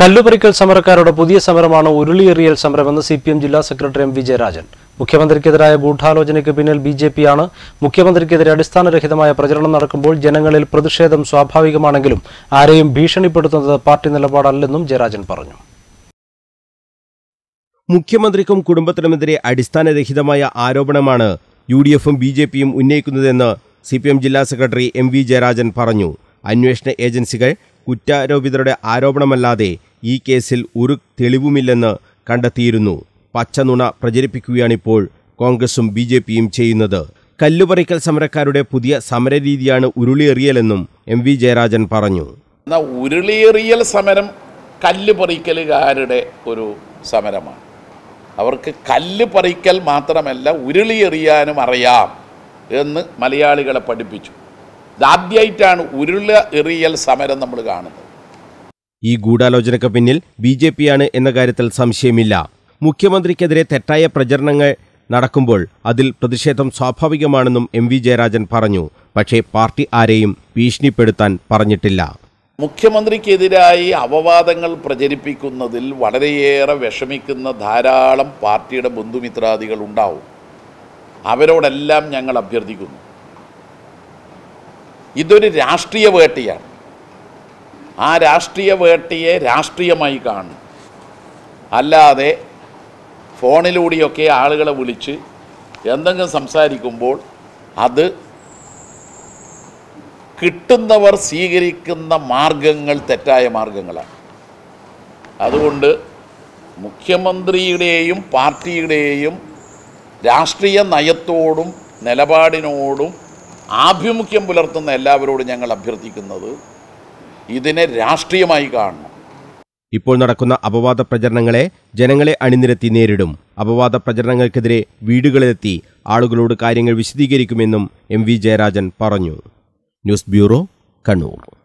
കല്ലുപറിക്കൽ സമരക്കാരുടെ പുതിയ സമരമാണ് ഉരുളിയെറിയൽ സമരമെന്ന് സി പി എം ജില്ലാ സെക്രട്ടറി എം വിജയരാജൻ മുഖ്യമന്ത്രിക്കെതിരായ ഗൂഢാലോചനയ്ക്ക് പിന്നിൽ ബി ജെ പിയാണ് മുഖ്യമന്ത്രിക്കെതിരെ അടിസ്ഥാനരഹിതമായ പ്രചരണം നടക്കുമ്പോൾ ജനങ്ങളിൽ പ്രതിഷേധം സ്വാഭാവികമാണെങ്കിലും ആരെയും ഭീഷണിപ്പെടുത്തുന്നത് പാർട്ടി നിലപാടല്ലെന്നും ജയരാജൻ പറഞ്ഞു മുഖ്യമന്ത്രിക്കും കുടുംബത്തിനുമെതിരെ അടിസ്ഥാനരഹിതമായ ആരോപണമാണ് യു ഡി എഫും ബി ജെ പിയും ഉന്നയിക്കുന്നതെന്ന് സി പി എം ജില്ലാ സെക്രട്ടറി എം വി ജയരാജൻ പറഞ്ഞു അന്വേഷണ ഏജൻസികൾ കുറ്റാരോപിതരുടെ ആരോപണമല്ലാതെ ഈ കേസിൽ ഒരു തെളിവുമില്ലെന്ന് കണ്ടെത്തിയിരുന്നു പച്ചനുണ പ്രചരിപ്പിക്കുകയാണിപ്പോൾ കോൺഗ്രസും ബി ജെ പിയും ചെയ്യുന്നത് കല്ലുപറിക്കൽ സമരക്കാരുടെ പുതിയ സമരരീതിയാണ് ഉരുളിയെറിയലെന്നും എം വി ജയരാജൻ പറഞ്ഞു എന്നാൽ ഉരുളിയെറിയൽ സമരം കല്ലുപറിക്കലുകാരുടെ ഒരു സമരമാണ് അവർക്ക് കല്ല് പറിക്കൽ മാത്രമല്ല ഉരുളിയെറിയാനും അറിയാം എന്ന് മലയാളികളെ പഠിപ്പിച്ചു ഇതാദ്യമായിട്ടാണ് ഉരുള എറിയൽ സമരം നമ്മൾ കാണുന്നത് ഈ ഗൂഢാലോചനയ്ക്ക് പിന്നിൽ ബി ജെ പിയാണ് എന്ന കാര്യത്തിൽ സംശയമില്ല മുഖ്യമന്ത്രിക്കെതിരെ തെറ്റായ പ്രചരണങ്ങൾ നടക്കുമ്പോൾ അതിൽ പ്രതിഷേധം സ്വാഭാവികമാണെന്നും എം വി ജയരാജൻ പറഞ്ഞു പക്ഷേ പാർട്ടി ആരെയും ഭീഷണിപ്പെടുത്താൻ പറഞ്ഞിട്ടില്ല മുഖ്യമന്ത്രിക്കെതിരായി അവവാദങ്ങൾ പ്രചരിപ്പിക്കുന്നതിൽ വളരെയേറെ വിഷമിക്കുന്ന ധാരാളം പാർട്ടിയുടെ ബന്ധുമിത്രാദികൾ ഉണ്ടാവും അവരോടെല്ലാം ഞങ്ങൾ അഭ്യർത്ഥിക്കുന്നു ഇതൊരു രാഷ്ട്രീയ വേട്ടയാണ് ആ രാഷ്ട്രീയ വേട്ടയെ രാഷ്ട്രീയമായി കാണും അല്ലാതെ ഫോണിലൂടെയൊക്കെ ആളുകളെ വിളിച്ച് എന്തെങ്കിലും സംസാരിക്കുമ്പോൾ അത് കിട്ടുന്നവർ സ്വീകരിക്കുന്ന മാർഗങ്ങൾ തെറ്റായ മാർഗങ്ങളാണ് അതുകൊണ്ട് മുഖ്യമന്ത്രിയുടെയും പാർട്ടിയുടെയും രാഷ്ട്രീയ നയത്തോടും നിലപാടിനോടും ആഭിമുഖ്യം പുലർത്തുന്ന എല്ലാവരോടും ഞങ്ങൾ അഭ്യർത്ഥിക്കുന്നത് ഇതിനെ രാഷ്ട്രീയമായി കാണണം ഇപ്പോൾ നടക്കുന്ന അപവാദ പ്രചരണങ്ങളെ ജനങ്ങളെ അണിനിരത്തി നേരിടും അപവാദ പ്രചരണങ്ങൾക്കെതിരെ വീടുകളിലെത്തി ആളുകളോട് കാര്യങ്ങൾ വിശദീകരിക്കുമെന്നും എം വി ജയരാജൻ പറഞ്ഞു ന്യൂസ് ബ്യൂറോ കണ്ണൂർ